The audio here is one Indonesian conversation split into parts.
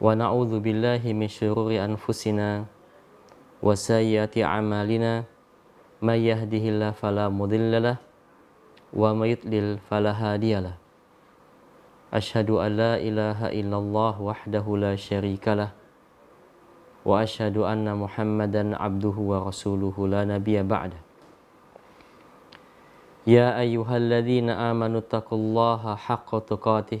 ونعوذ بالله من شرور أنفسنا وسيئات أعمالنا من يهده الله فلا مضل له ومن يضلل فلا هادي له أشهد أن لا إله إلا الله وحده لا شريك له وأشهد أن محمدا عبده ورسوله لا نبي بعده يا أيها الذين آمنوا اتقوا الله حق تقاته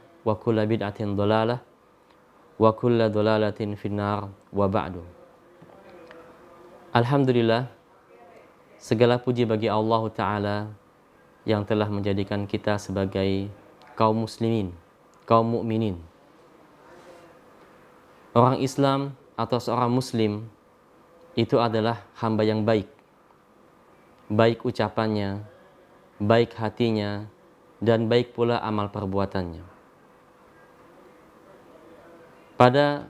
wa kulla bid'atin dolalah wa kulla dolalatin finnar wa ba'du Alhamdulillah segala puji bagi Allah Ta'ala yang telah menjadikan kita sebagai kaum muslimin, kaum mukminin. Orang Islam atau seorang muslim itu adalah hamba yang baik. Baik ucapannya, baik hatinya, dan baik pula amal perbuatannya. Pada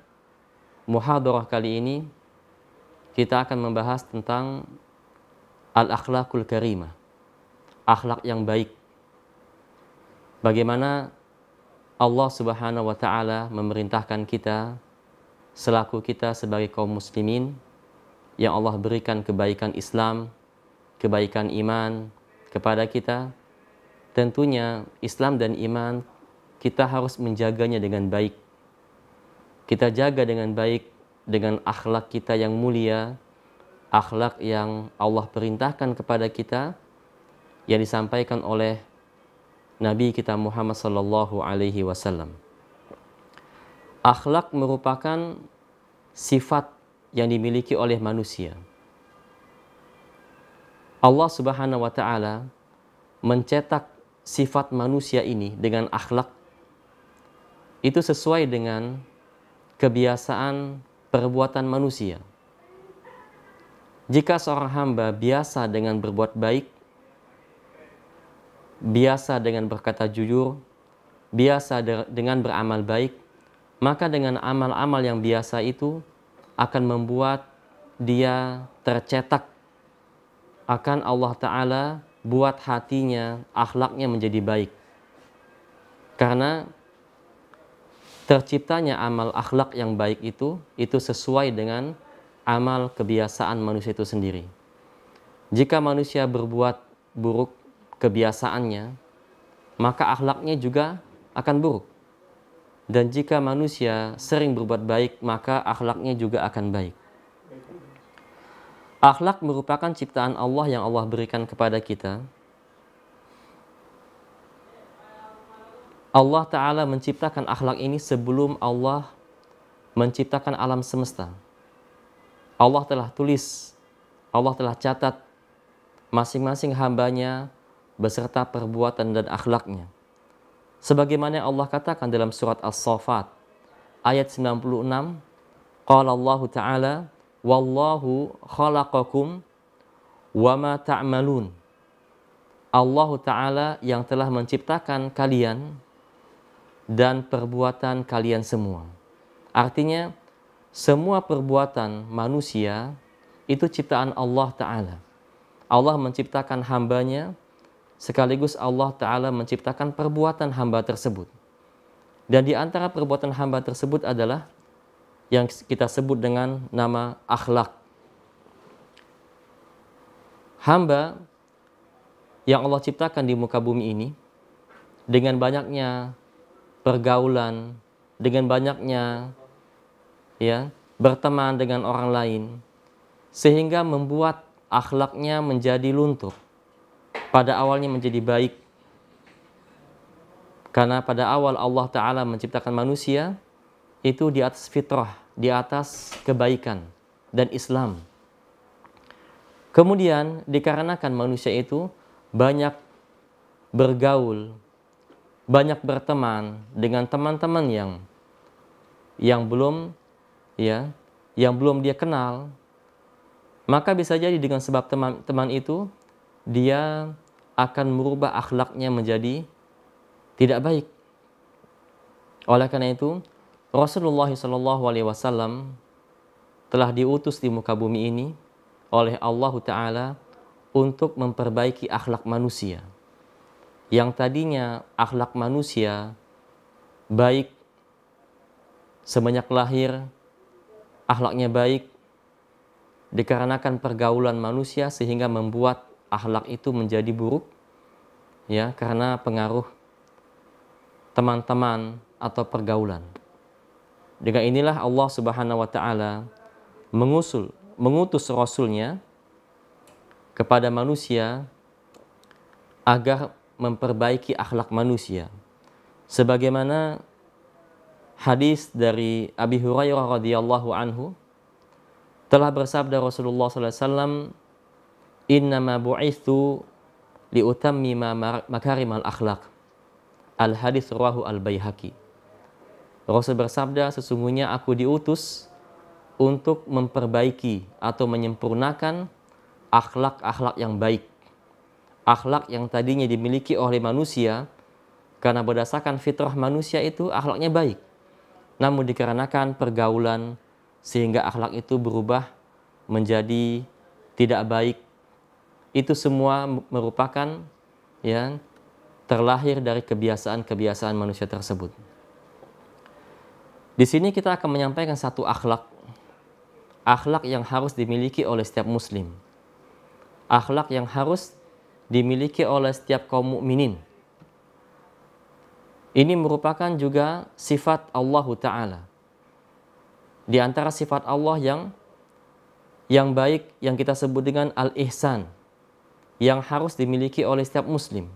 muhadarah kali ini kita akan membahas tentang al-akhlakul karimah, akhlak yang baik. Bagaimana Allah Subhanahu wa taala memerintahkan kita selaku kita sebagai kaum muslimin yang Allah berikan kebaikan Islam, kebaikan iman kepada kita. Tentunya Islam dan iman kita harus menjaganya dengan baik kita jaga dengan baik dengan akhlak kita yang mulia, akhlak yang Allah perintahkan kepada kita yang disampaikan oleh Nabi kita Muhammad sallallahu alaihi wasallam. Akhlak merupakan sifat yang dimiliki oleh manusia. Allah Subhanahu wa taala mencetak sifat manusia ini dengan akhlak itu sesuai dengan kebiasaan perbuatan manusia. Jika seorang hamba biasa dengan berbuat baik, biasa dengan berkata jujur, biasa dengan beramal baik, maka dengan amal-amal yang biasa itu akan membuat dia tercetak akan Allah Ta'ala buat hatinya, akhlaknya menjadi baik. Karena terciptanya amal akhlak yang baik itu itu sesuai dengan amal kebiasaan manusia itu sendiri. Jika manusia berbuat buruk kebiasaannya, maka akhlaknya juga akan buruk. Dan jika manusia sering berbuat baik, maka akhlaknya juga akan baik. Akhlak merupakan ciptaan Allah yang Allah berikan kepada kita Allah Ta'ala menciptakan akhlak ini sebelum Allah menciptakan alam semesta. Allah telah tulis, Allah telah catat masing-masing hambanya beserta perbuatan dan akhlaknya. Sebagaimana Allah katakan dalam surat As-Sofat ayat 96, Qala Allah Ta'ala, Wallahu khalaqakum wa ma ta'malun. Allah Ta'ala yang telah menciptakan kalian dan perbuatan kalian semua. Artinya, semua perbuatan manusia itu ciptaan Allah Ta'ala. Allah menciptakan hambanya, sekaligus Allah Ta'ala menciptakan perbuatan hamba tersebut. Dan di antara perbuatan hamba tersebut adalah yang kita sebut dengan nama akhlak. Hamba yang Allah ciptakan di muka bumi ini dengan banyaknya pergaulan, dengan banyaknya ya, berteman dengan orang lain sehingga membuat akhlaknya menjadi luntur. Pada awalnya menjadi baik. Karena pada awal Allah taala menciptakan manusia itu di atas fitrah, di atas kebaikan dan Islam. Kemudian dikarenakan manusia itu banyak bergaul, banyak berteman dengan teman-teman yang yang belum ya, yang belum dia kenal, maka bisa jadi dengan sebab teman-teman itu dia akan merubah akhlaknya menjadi tidak baik. Oleh karena itu, Rasulullah Shallallahu Alaihi Wasallam telah diutus di muka bumi ini oleh Allah Taala untuk memperbaiki akhlak manusia yang tadinya akhlak manusia baik semenjak lahir akhlaknya baik dikarenakan pergaulan manusia sehingga membuat akhlak itu menjadi buruk ya karena pengaruh teman-teman atau pergaulan. Dengan inilah Allah Subhanahu wa taala mengusul mengutus rasulnya kepada manusia agar memperbaiki akhlak manusia. Sebagaimana hadis dari Abi Hurairah radhiyallahu anhu telah bersabda Rasulullah SAW, ma bu'ithu liutammima makarimal akhlak." Al hadis rawahu al bayhaki. Rasul bersabda, sesungguhnya aku diutus untuk memperbaiki atau menyempurnakan akhlak-akhlak yang baik akhlak yang tadinya dimiliki oleh manusia karena berdasarkan fitrah manusia itu akhlaknya baik. Namun dikarenakan pergaulan sehingga akhlak itu berubah menjadi tidak baik. Itu semua merupakan yang terlahir dari kebiasaan-kebiasaan manusia tersebut. Di sini kita akan menyampaikan satu akhlak akhlak yang harus dimiliki oleh setiap muslim. Akhlak yang harus dimiliki oleh setiap kaum mukminin. Ini merupakan juga sifat Allah Ta'ala. Di antara sifat Allah yang yang baik yang kita sebut dengan al-ihsan yang harus dimiliki oleh setiap muslim.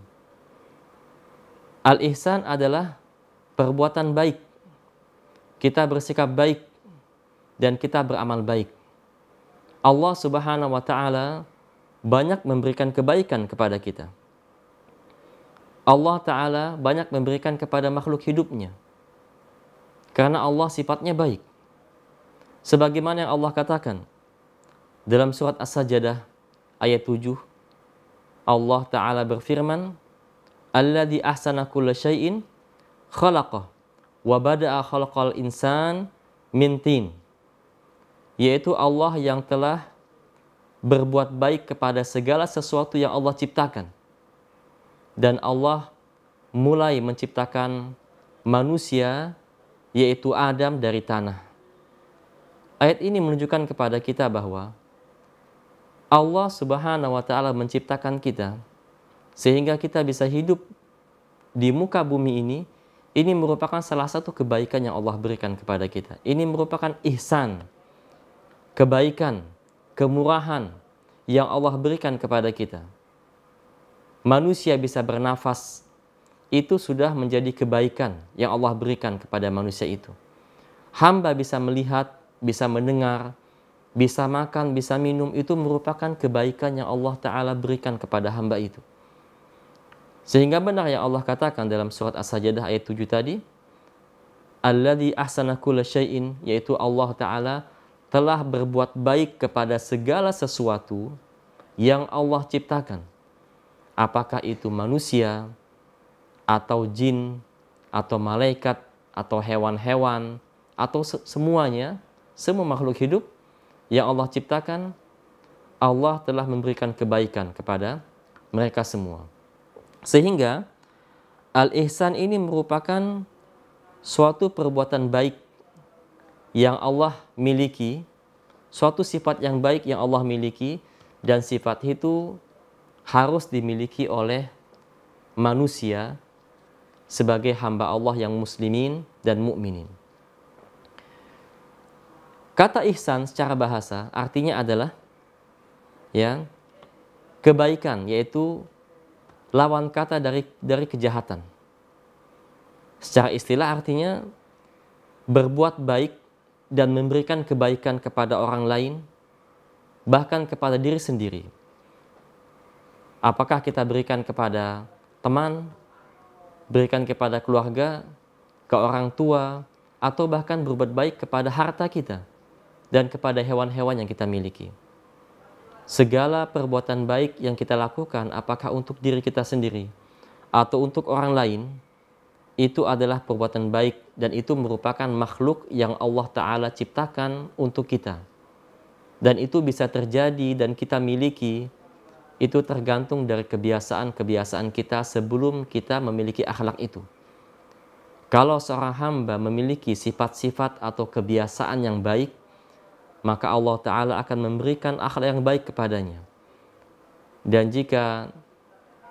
Al-ihsan adalah perbuatan baik. Kita bersikap baik dan kita beramal baik. Allah Subhanahu wa taala banyak memberikan kebaikan kepada kita. Allah Ta'ala banyak memberikan kepada makhluk hidupnya. Karena Allah sifatnya baik. Sebagaimana yang Allah katakan dalam surat As-Sajadah ayat 7, Allah Ta'ala berfirman, Alladhi ahsana kulla syai'in khalaqah wa bada'a khalaqal insan mintin, Yaitu Allah yang telah berbuat baik kepada segala sesuatu yang Allah ciptakan. Dan Allah mulai menciptakan manusia yaitu Adam dari tanah. Ayat ini menunjukkan kepada kita bahwa Allah Subhanahu wa taala menciptakan kita sehingga kita bisa hidup di muka bumi ini. Ini merupakan salah satu kebaikan yang Allah berikan kepada kita. Ini merupakan ihsan, kebaikan kemurahan yang Allah berikan kepada kita. Manusia bisa bernafas itu sudah menjadi kebaikan yang Allah berikan kepada manusia itu. Hamba bisa melihat, bisa mendengar, bisa makan, bisa minum itu merupakan kebaikan yang Allah taala berikan kepada hamba itu. Sehingga benar yang Allah katakan dalam surat As-Sajdah ayat 7 tadi, Alladhi ahsana kulla syai'in, yaitu Allah Ta'ala telah berbuat baik kepada segala sesuatu yang Allah ciptakan. Apakah itu manusia, atau jin, atau malaikat, atau hewan-hewan, atau semuanya, semua makhluk hidup yang Allah ciptakan, Allah telah memberikan kebaikan kepada mereka semua. Sehingga, al-ihsan ini merupakan suatu perbuatan baik yang Allah miliki, suatu sifat yang baik yang Allah miliki, dan sifat itu harus dimiliki oleh manusia sebagai hamba Allah yang muslimin dan mukminin. Kata ihsan secara bahasa artinya adalah yang kebaikan yaitu lawan kata dari dari kejahatan. Secara istilah artinya berbuat baik dan memberikan kebaikan kepada orang lain, bahkan kepada diri sendiri. Apakah kita berikan kepada teman, berikan kepada keluarga, ke orang tua, atau bahkan berbuat baik kepada harta kita dan kepada hewan-hewan yang kita miliki. Segala perbuatan baik yang kita lakukan, apakah untuk diri kita sendiri atau untuk orang lain, itu adalah perbuatan baik dan itu merupakan makhluk yang Allah Ta'ala ciptakan untuk kita. Dan itu bisa terjadi dan kita miliki, itu tergantung dari kebiasaan-kebiasaan kita sebelum kita memiliki akhlak itu. Kalau seorang hamba memiliki sifat-sifat atau kebiasaan yang baik, maka Allah Ta'ala akan memberikan akhlak yang baik kepadanya. Dan jika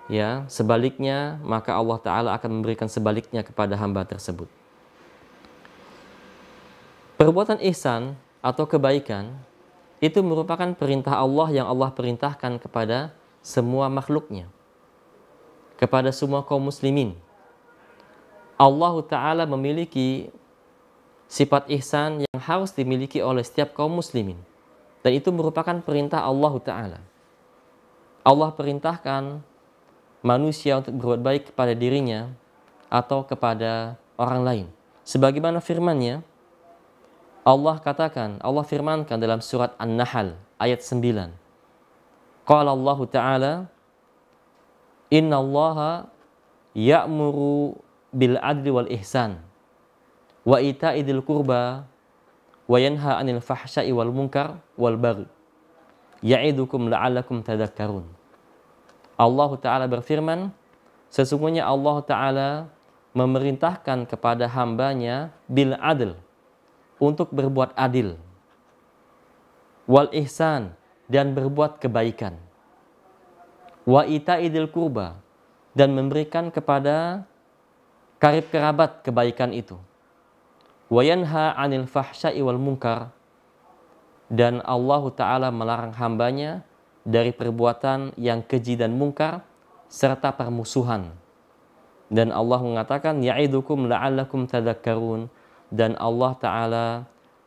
ya sebaliknya maka Allah taala akan memberikan sebaliknya kepada hamba tersebut. Perbuatan ihsan atau kebaikan itu merupakan perintah Allah yang Allah perintahkan kepada semua makhluknya. Kepada semua kaum muslimin. Allah Ta'ala memiliki sifat ihsan yang harus dimiliki oleh setiap kaum muslimin. Dan itu merupakan perintah Allah Ta'ala. Allah perintahkan manusia untuk berbuat baik kepada dirinya atau kepada orang lain. Sebagaimana Firmannya Allah katakan, Allah firmankan dalam surat An-Nahl ayat 9. Qala Allah Ta'ala, Inna Allah ya'muru bil adli wal ihsan wa ita'idil kurba wa yanha anil fahsya'i wal munkar wal bagh, ya'idukum la'allakum tadhakkarun Allah Ta'ala berfirman, sesungguhnya Allah Ta'ala memerintahkan kepada hambanya bil adil untuk berbuat adil wal ihsan dan berbuat kebaikan wa idil kurba dan memberikan kepada karib kerabat kebaikan itu wa yanha anil fahsya'i wal munkar dan Allah Ta'ala melarang hambanya dari perbuatan yang keji dan mungkar serta permusuhan. Dan Allah mengatakan ya'idukum la'allakum tadakkarun dan Allah taala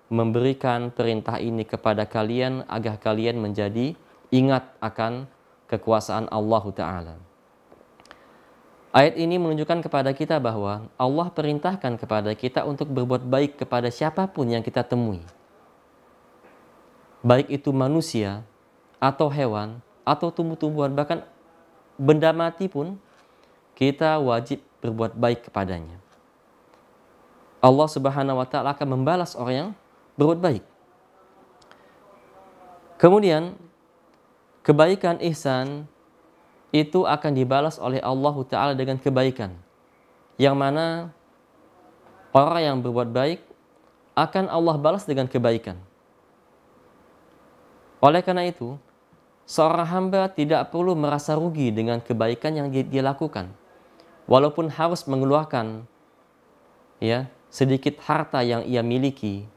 memberikan perintah ini kepada kalian agar kalian menjadi ingat akan kekuasaan Allah taala. Ayat ini menunjukkan kepada kita bahwa Allah perintahkan kepada kita untuk berbuat baik kepada siapapun yang kita temui. Baik itu manusia atau hewan atau tumbuh-tumbuhan bahkan benda mati pun kita wajib berbuat baik kepadanya. Allah Subhanahu wa taala akan membalas orang yang berbuat baik. Kemudian kebaikan ihsan itu akan dibalas oleh Allah taala dengan kebaikan. Yang mana orang yang berbuat baik akan Allah balas dengan kebaikan. Oleh karena itu, seorang hamba tidak perlu merasa rugi dengan kebaikan yang dia, lakukan. Walaupun harus mengeluarkan ya sedikit harta yang ia miliki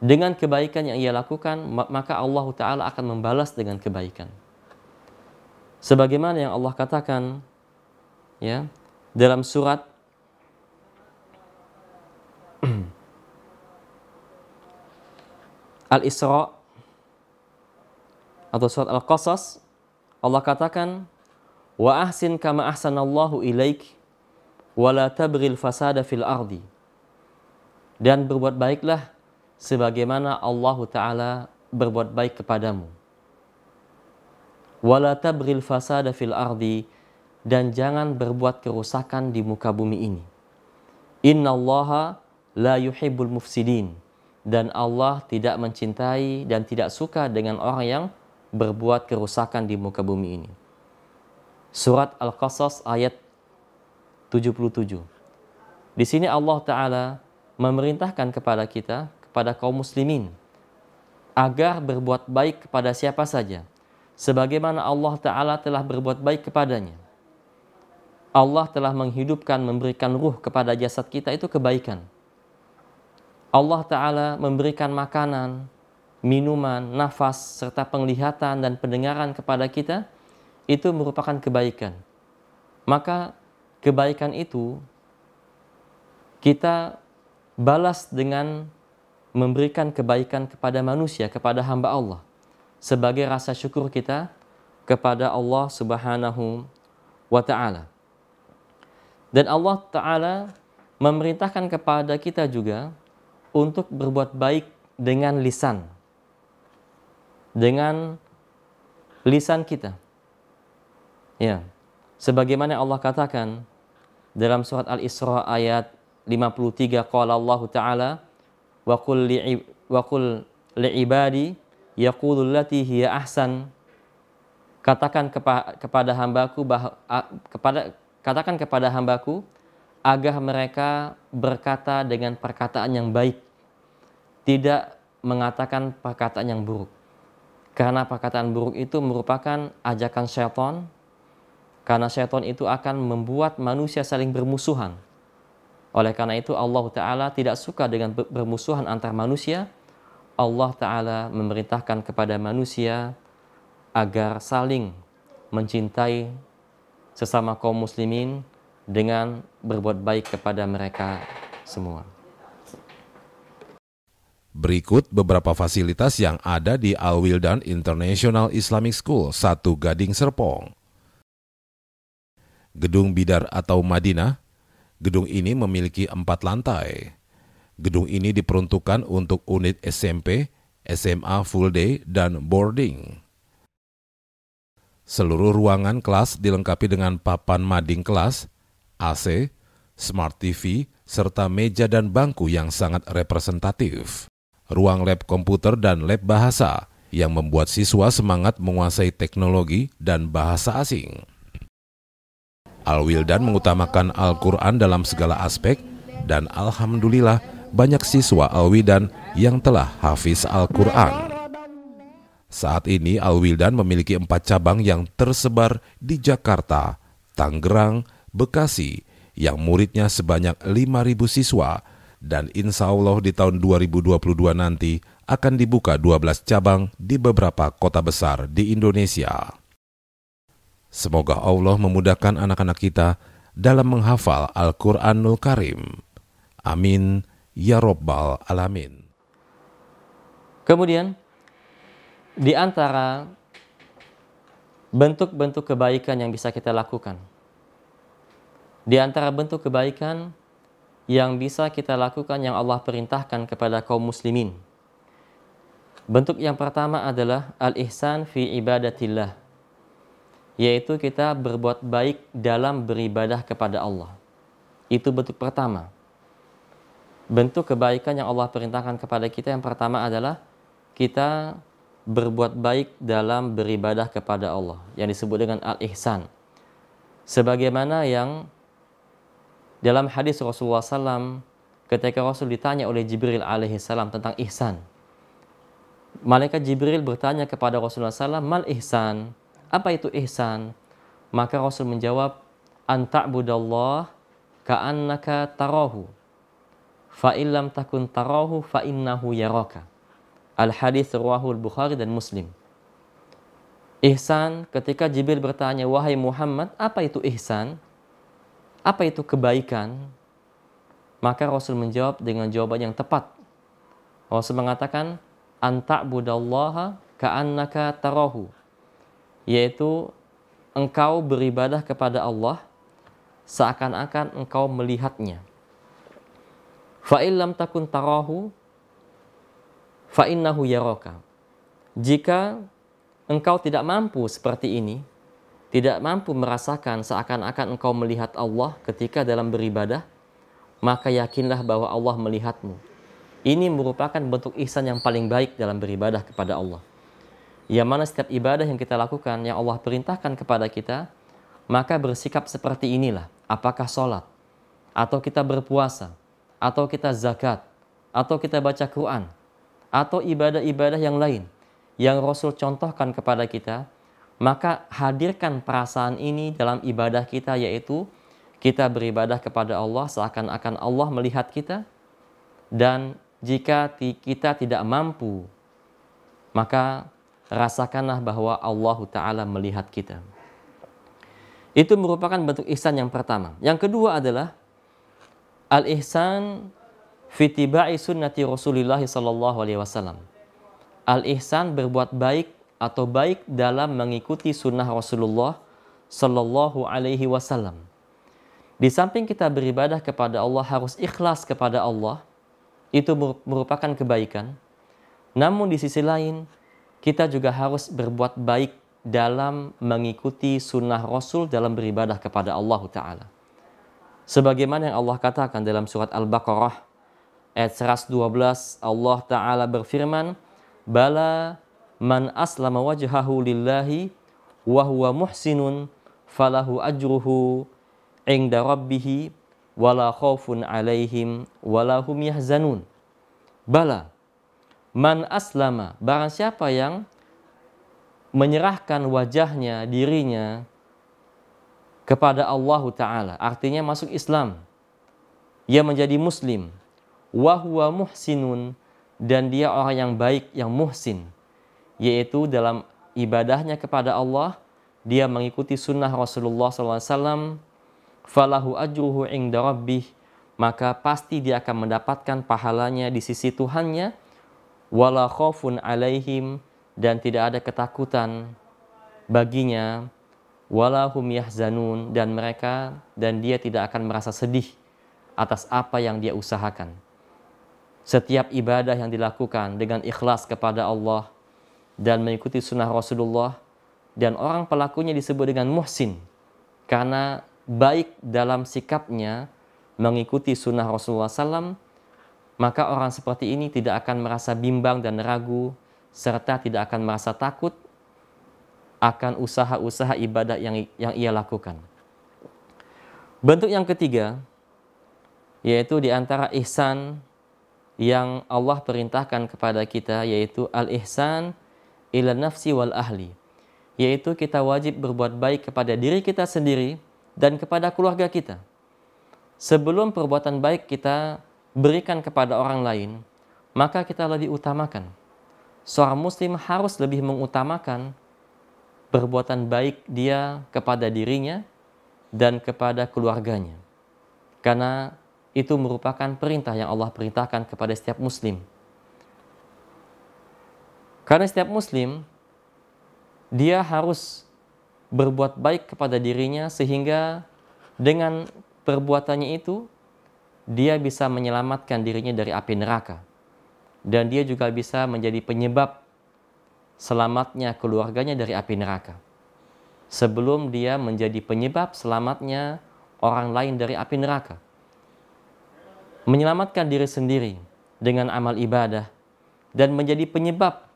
dengan kebaikan yang ia lakukan, maka Allah Ta'ala akan membalas dengan kebaikan. Sebagaimana yang Allah katakan ya dalam surat Al-Isra atau surat Al-Qasas Allah katakan wa ahsin kama ahsanallahu ilaik wa la tabghil fasada fil ardi dan berbuat baiklah sebagaimana Allah taala berbuat baik kepadamu wa la tabghil fasada fil ardi dan jangan berbuat kerusakan di muka bumi ini innallaha la yuhibbul mufsidin dan Allah tidak mencintai dan tidak suka dengan orang yang berbuat kerusakan di muka bumi ini. Surat Al-Qasas ayat 77. Di sini Allah Ta'ala memerintahkan kepada kita, kepada kaum muslimin, agar berbuat baik kepada siapa saja, sebagaimana Allah Ta'ala telah berbuat baik kepadanya. Allah telah menghidupkan, memberikan ruh kepada jasad kita itu kebaikan. Allah Ta'ala memberikan makanan, minuman, nafas, serta penglihatan dan pendengaran kepada kita, itu merupakan kebaikan. Maka kebaikan itu kita balas dengan memberikan kebaikan kepada manusia, kepada hamba Allah. Sebagai rasa syukur kita kepada Allah subhanahu wa ta'ala. Dan Allah ta'ala memerintahkan kepada kita juga untuk berbuat baik dengan lisan dengan lisan kita. Ya. Sebagaimana Allah katakan dalam surat Al-Isra ayat 53 qala Allah taala wa qul li wa qul ibadi yaqulu allati hiya ahsan katakan kepa, kepada hambaku bah, kepada katakan kepada hambaku agar mereka berkata dengan perkataan yang baik tidak mengatakan perkataan yang buruk karena perkataan buruk itu merupakan ajakan setan, karena setan itu akan membuat manusia saling bermusuhan. Oleh karena itu Allah Ta'ala tidak suka dengan bermusuhan antar manusia. Allah Ta'ala memerintahkan kepada manusia agar saling mencintai sesama kaum muslimin dengan berbuat baik kepada mereka semua. Berikut beberapa fasilitas yang ada di Al-Wildan International Islamic School, Satu Gading Serpong. Gedung Bidar atau Madinah, gedung ini memiliki empat lantai. Gedung ini diperuntukkan untuk unit SMP, SMA full day, dan boarding. Seluruh ruangan kelas dilengkapi dengan papan mading kelas, AC, smart TV, serta meja dan bangku yang sangat representatif ruang lab komputer dan lab bahasa yang membuat siswa semangat menguasai teknologi dan bahasa asing. Al-Wildan mengutamakan Al-Quran dalam segala aspek dan Alhamdulillah banyak siswa Al-Wildan yang telah hafiz Al-Quran. Saat ini Al-Wildan memiliki empat cabang yang tersebar di Jakarta, Tangerang, Bekasi, yang muridnya sebanyak 5.000 siswa dan insya Allah di tahun 2022 nanti akan dibuka 12 cabang di beberapa kota besar di Indonesia. Semoga Allah memudahkan anak-anak kita dalam menghafal Al-Quranul Karim. Amin. Ya Rabbal Alamin. Kemudian, di antara bentuk-bentuk kebaikan yang bisa kita lakukan, di antara bentuk kebaikan yang bisa kita lakukan yang Allah perintahkan kepada kaum muslimin. Bentuk yang pertama adalah al-ihsan fi ibadatillah, yaitu kita berbuat baik dalam beribadah kepada Allah. Itu bentuk pertama. Bentuk kebaikan yang Allah perintahkan kepada kita yang pertama adalah kita berbuat baik dalam beribadah kepada Allah yang disebut dengan al-ihsan sebagaimana yang dalam hadis Rasulullah SAW, ketika Rasul ditanya oleh Jibril alaihissalam tentang ihsan, Malaikat Jibril bertanya kepada Rasulullah SAW, Mal ihsan? Apa itu ihsan? Maka Rasul menjawab, Anta'budallah ka'annaka tarahu. Fa'illam takun tarahu fa'innahu yaraka. al hadis ruahul Bukhari dan Muslim. Ihsan ketika Jibril bertanya, Wahai Muhammad, apa itu ihsan? apa itu kebaikan? Maka Rasul menjawab dengan jawaban yang tepat. Rasul mengatakan, antak budallaha ka'annaka tarahu. Yaitu, engkau beribadah kepada Allah seakan-akan engkau melihatnya. Fa'illam takun tarahu fa'innahu yaroka. Jika engkau tidak mampu seperti ini, tidak mampu merasakan seakan-akan engkau melihat Allah ketika dalam beribadah, maka yakinlah bahwa Allah melihatmu. Ini merupakan bentuk ihsan yang paling baik dalam beribadah kepada Allah. Yang mana setiap ibadah yang kita lakukan, yang Allah perintahkan kepada kita, maka bersikap seperti inilah. Apakah sholat, atau kita berpuasa, atau kita zakat, atau kita baca Quran, atau ibadah-ibadah yang lain yang Rasul contohkan kepada kita, maka hadirkan perasaan ini dalam ibadah kita yaitu kita beribadah kepada Allah seakan-akan Allah melihat kita dan jika kita tidak mampu maka rasakanlah bahwa Allah Ta'ala melihat kita. Itu merupakan bentuk ihsan yang pertama. Yang kedua adalah al-ihsan fitibai sunnati Rasulullah sallallahu Al-ihsan berbuat baik atau baik dalam mengikuti sunnah Rasulullah Sallallahu Alaihi Wasallam. Di samping kita beribadah kepada Allah harus ikhlas kepada Allah, itu merupakan kebaikan. Namun di sisi lain, kita juga harus berbuat baik dalam mengikuti sunnah Rasul dalam beribadah kepada Allah Ta'ala. Sebagaimana yang Allah katakan dalam surat Al-Baqarah ayat 112, Allah Ta'ala berfirman, Bala man aslama wajhahu lillahi wa huwa muhsinun falahu ajruhu inda rabbih wala khaufun alaihim wala hum yahzanun bala man aslama barang siapa yang menyerahkan wajahnya dirinya kepada Allah taala artinya masuk Islam ia menjadi muslim wa huwa muhsinun dan dia orang yang baik yang muhsin yaitu dalam ibadahnya kepada Allah dia mengikuti sunnah Rasulullah SAW falahu ajruhu inda rabbih maka pasti dia akan mendapatkan pahalanya di sisi Tuhannya wala khaufun alaihim dan tidak ada ketakutan baginya wala hum yahzanun dan mereka dan dia tidak akan merasa sedih atas apa yang dia usahakan setiap ibadah yang dilakukan dengan ikhlas kepada Allah dan mengikuti sunnah Rasulullah dan orang pelakunya disebut dengan muhsin karena baik dalam sikapnya mengikuti sunnah Rasulullah SAW maka orang seperti ini tidak akan merasa bimbang dan ragu serta tidak akan merasa takut akan usaha-usaha ibadah yang yang ia lakukan. Bentuk yang ketiga yaitu di antara ihsan yang Allah perintahkan kepada kita yaitu al-ihsan ila nafsi wal ahli yaitu kita wajib berbuat baik kepada diri kita sendiri dan kepada keluarga kita. Sebelum perbuatan baik kita berikan kepada orang lain, maka kita lebih utamakan. Seorang muslim harus lebih mengutamakan perbuatan baik dia kepada dirinya dan kepada keluarganya. Karena itu merupakan perintah yang Allah perintahkan kepada setiap muslim. Karena setiap muslim dia harus berbuat baik kepada dirinya sehingga dengan perbuatannya itu dia bisa menyelamatkan dirinya dari api neraka dan dia juga bisa menjadi penyebab selamatnya keluarganya dari api neraka sebelum dia menjadi penyebab selamatnya orang lain dari api neraka menyelamatkan diri sendiri dengan amal ibadah dan menjadi penyebab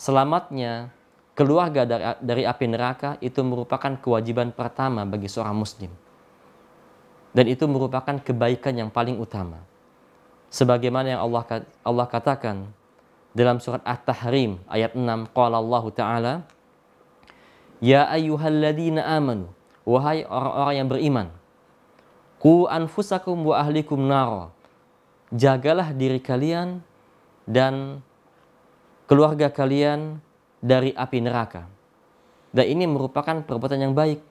Selamatnya keluarga dari, api neraka itu merupakan kewajiban pertama bagi seorang muslim. Dan itu merupakan kebaikan yang paling utama. Sebagaimana yang Allah Allah katakan dalam surat At-Tahrim ayat 6 qala Allah taala Ya ayyuhalladzina amanu wahai orang-orang yang beriman ku anfusakum wa ahlikum naro jagalah diri kalian dan keluarga kalian dari api neraka. Dan ini merupakan perbuatan yang baik,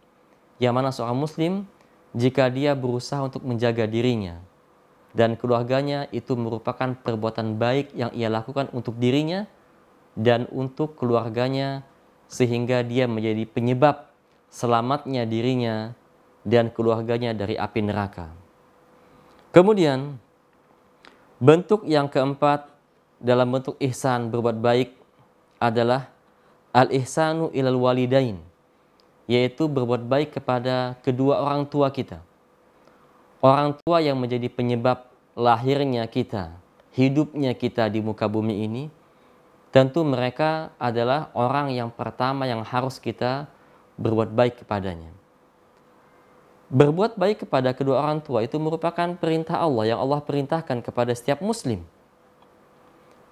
yang mana seorang muslim jika dia berusaha untuk menjaga dirinya dan keluarganya itu merupakan perbuatan baik yang ia lakukan untuk dirinya dan untuk keluarganya sehingga dia menjadi penyebab selamatnya dirinya dan keluarganya dari api neraka. Kemudian bentuk yang keempat dalam bentuk ihsan berbuat baik adalah al-ihsanu ilal walidain yaitu berbuat baik kepada kedua orang tua kita. Orang tua yang menjadi penyebab lahirnya kita, hidupnya kita di muka bumi ini, tentu mereka adalah orang yang pertama yang harus kita berbuat baik kepadanya. Berbuat baik kepada kedua orang tua itu merupakan perintah Allah yang Allah perintahkan kepada setiap muslim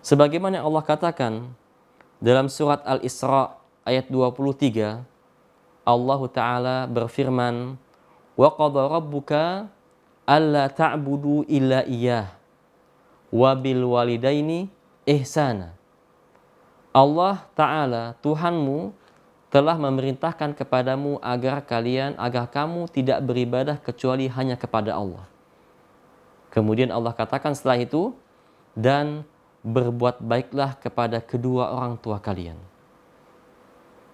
Sebagaimana Allah katakan dalam surat Al-Isra ayat 23, Allah Ta'ala berfirman, وَقَضَ رَبُّكَ أَلَّا تَعْبُدُوا إِلَّا إِيَّهِ وَبِالْوَالِدَيْنِ وَالِدَيْنِ إِحْسَانًا Allah Ta'ala, Tuhanmu, telah memerintahkan kepadamu agar kalian, agar kamu tidak beribadah kecuali hanya kepada Allah. Kemudian Allah katakan setelah itu, dan berbuat baiklah kepada kedua orang tua kalian.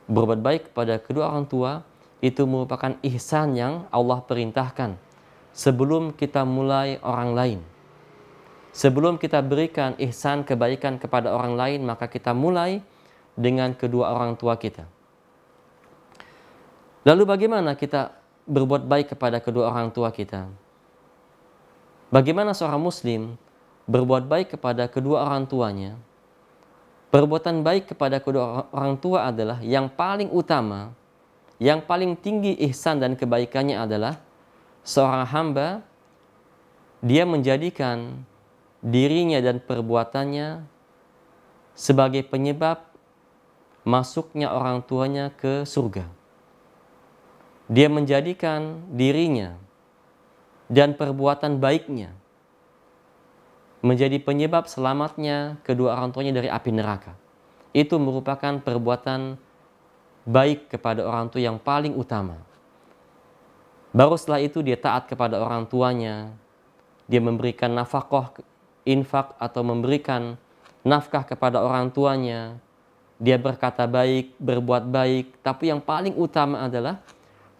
Berbuat baik kepada kedua orang tua itu merupakan ihsan yang Allah perintahkan sebelum kita mulai orang lain. Sebelum kita berikan ihsan kebaikan kepada orang lain, maka kita mulai dengan kedua orang tua kita. Lalu bagaimana kita berbuat baik kepada kedua orang tua kita? Bagaimana seorang muslim berbuat baik kepada kedua orang tuanya. Perbuatan baik kepada kedua orang tua adalah yang paling utama, yang paling tinggi ihsan dan kebaikannya adalah seorang hamba dia menjadikan dirinya dan perbuatannya sebagai penyebab masuknya orang tuanya ke surga. Dia menjadikan dirinya dan perbuatan baiknya menjadi penyebab selamatnya kedua orang tuanya dari api neraka. Itu merupakan perbuatan baik kepada orang tua yang paling utama. Baru setelah itu dia taat kepada orang tuanya, dia memberikan nafkah infak atau memberikan nafkah kepada orang tuanya, dia berkata baik, berbuat baik, tapi yang paling utama adalah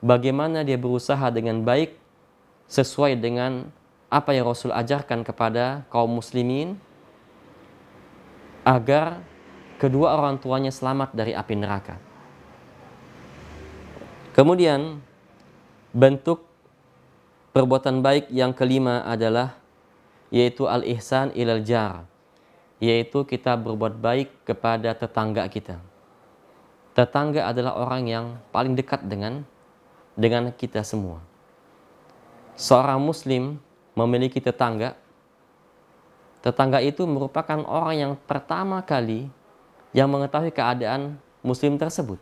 bagaimana dia berusaha dengan baik sesuai dengan apa yang Rasul ajarkan kepada kaum muslimin agar kedua orang tuanya selamat dari api neraka. Kemudian bentuk perbuatan baik yang kelima adalah yaitu al-ihsan ilal jar, yaitu kita berbuat baik kepada tetangga kita. Tetangga adalah orang yang paling dekat dengan dengan kita semua. Seorang muslim memiliki tetangga. Tetangga itu merupakan orang yang pertama kali yang mengetahui keadaan muslim tersebut.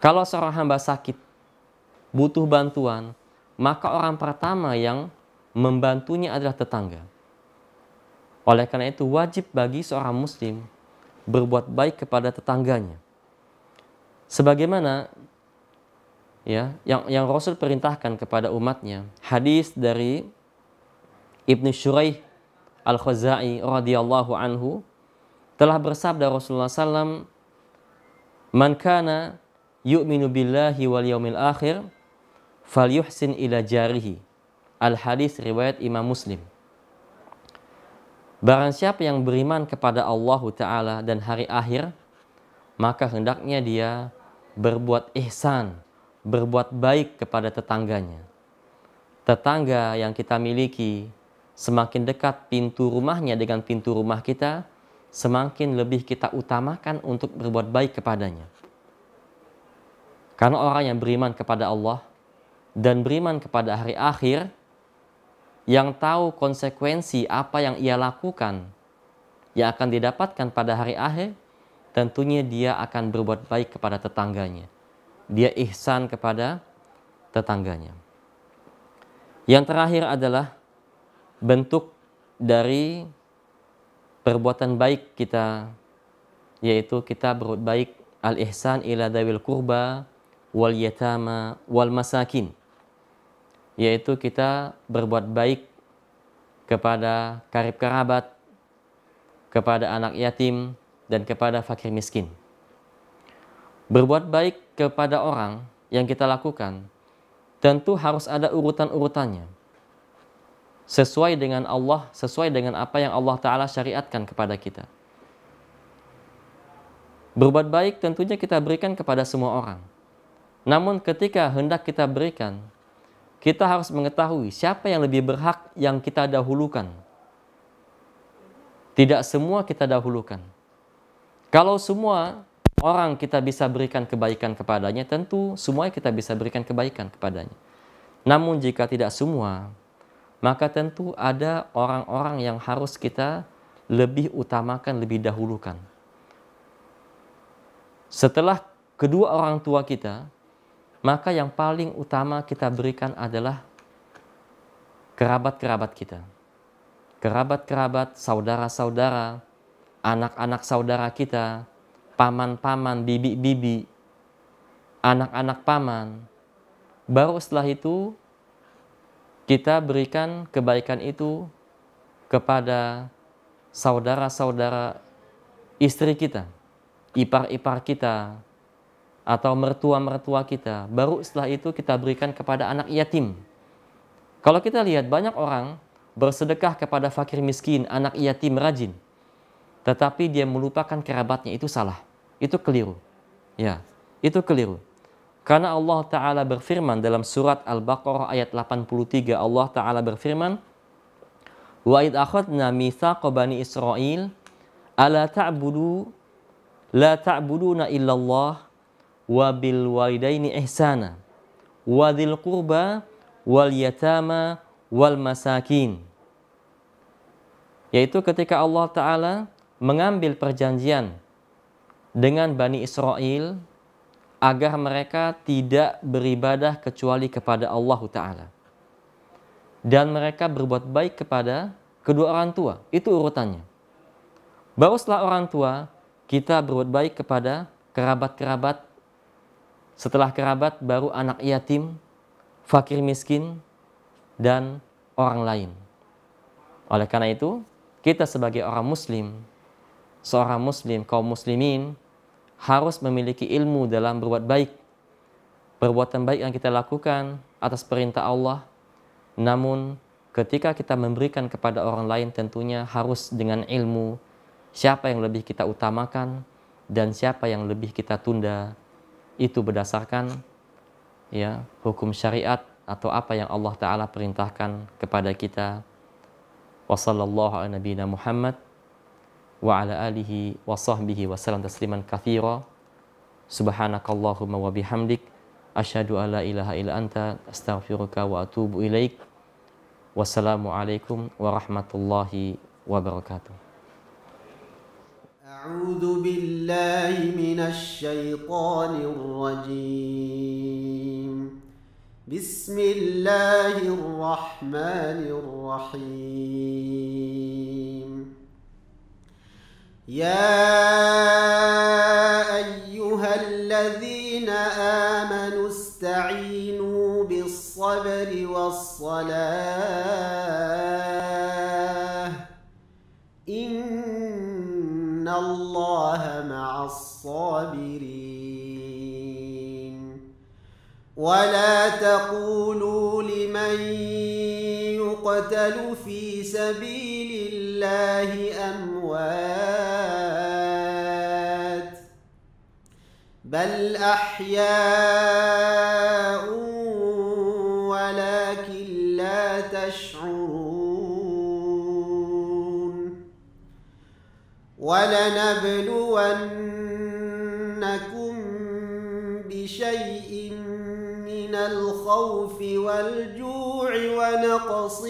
Kalau seorang hamba sakit, butuh bantuan, maka orang pertama yang membantunya adalah tetangga. Oleh karena itu wajib bagi seorang muslim berbuat baik kepada tetangganya. Sebagaimana ya yang yang Rasul perintahkan kepada umatnya. Hadis dari Ibnu Syuraih al Khazai radhiyallahu anhu telah bersabda Rasulullah SAW Man kana yu'minu billahi wal yaumil akhir falyuhsin ila jarihi Al hadis riwayat Imam Muslim Barang siapa yang beriman kepada Allah Ta'ala dan hari akhir maka hendaknya dia berbuat ihsan berbuat baik kepada tetangganya tetangga yang kita miliki Semakin dekat pintu rumahnya dengan pintu rumah kita, semakin lebih kita utamakan untuk berbuat baik kepadanya. Karena orang yang beriman kepada Allah dan beriman kepada hari akhir, yang tahu konsekuensi apa yang ia lakukan, yang akan didapatkan pada hari akhir, tentunya dia akan berbuat baik kepada tetangganya. Dia ihsan kepada tetangganya. Yang terakhir adalah bentuk dari perbuatan baik kita yaitu kita berbuat baik al-ihsan ila dawil kurba wal yatama wal masakin yaitu kita berbuat baik kepada karib kerabat kepada anak yatim dan kepada fakir miskin berbuat baik kepada orang yang kita lakukan tentu harus ada urutan-urutannya sesuai dengan Allah, sesuai dengan apa yang Allah Ta'ala syariatkan kepada kita. Berbuat baik tentunya kita berikan kepada semua orang. Namun ketika hendak kita berikan, kita harus mengetahui siapa yang lebih berhak yang kita dahulukan. Tidak semua kita dahulukan. Kalau semua orang kita bisa berikan kebaikan kepadanya, tentu semua kita bisa berikan kebaikan kepadanya. Namun jika tidak semua, maka tentu ada orang-orang yang harus kita lebih utamakan, lebih dahulukan. Setelah kedua orang tua kita, maka yang paling utama kita berikan adalah kerabat-kerabat kita. Kerabat-kerabat, saudara-saudara, anak-anak saudara kita, paman-paman, bibi-bibi, anak-anak paman. Baru setelah itu kita berikan kebaikan itu kepada saudara-saudara istri kita, ipar-ipar kita, atau mertua-mertua kita. Baru setelah itu kita berikan kepada anak yatim. Kalau kita lihat banyak orang bersedekah kepada fakir miskin, anak yatim rajin. Tetapi dia melupakan kerabatnya itu salah. Itu keliru. Ya, itu keliru. Karena Allah Ta'ala berfirman dalam surat Al-Baqarah ayat 83, Allah Ta'ala berfirman, وَإِذْ أَخَذْنَا مِيثَاقَ بَنِي إِسْرَائِيلَ أَلَا تَعْبُدُوا لَا تَعْبُدُونَ إِلَّا اللَّهِ وَبِالْوَالِدَيْنِ إِحْسَانًا وَذِي الْقُرْبَى وَالْيَتَامَى وَالْمَسَاكِينَ Yaitu ketika Allah Ta'ala mengambil perjanjian dengan Bani Israel agar mereka tidak beribadah kecuali kepada Allah Ta'ala. Dan mereka berbuat baik kepada kedua orang tua. Itu urutannya. Baru setelah orang tua, kita berbuat baik kepada kerabat-kerabat. Setelah kerabat, baru anak yatim, fakir miskin, dan orang lain. Oleh karena itu, kita sebagai orang muslim, seorang muslim, kaum muslimin, harus memiliki ilmu dalam berbuat baik. Perbuatan baik yang kita lakukan atas perintah Allah, namun ketika kita memberikan kepada orang lain tentunya harus dengan ilmu siapa yang lebih kita utamakan dan siapa yang lebih kita tunda. Itu berdasarkan ya hukum syariat atau apa yang Allah taala perintahkan kepada kita. Wassalamualaikum warahmatullahi wabarakatuh. وعلى آله وصحبه وسلم تسليما كثيرا سبحانك اللهم وبحمدك أشهد أن لا إله إلا أنت أستغفرك وأتوب إليك والسلام عليكم ورحمة الله وبركاته أعوذ بالله من الشيطان الرجيم بسم الله الرحمن الرحيم يا أيها الذين آمنوا استعينوا بالصبر والصلاة إن الله مع الصابرين ولا تقولوا لمن يقتل في سبيل الله أموات بل أحياء ولكن لا تشعرون ولنبلونكم بشيء من الخوف والجوع نقص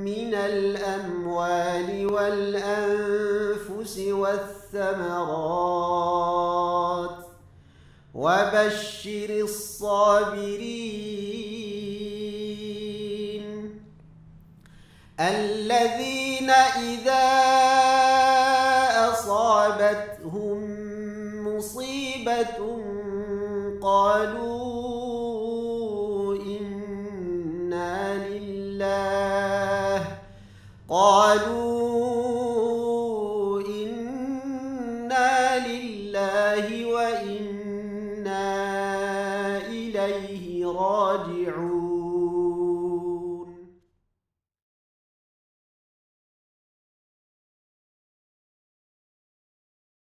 من الأموال والأنفس والثمرات وبشر الصابرين الذين إذا أصابتهم مصيبة قالوا قالوا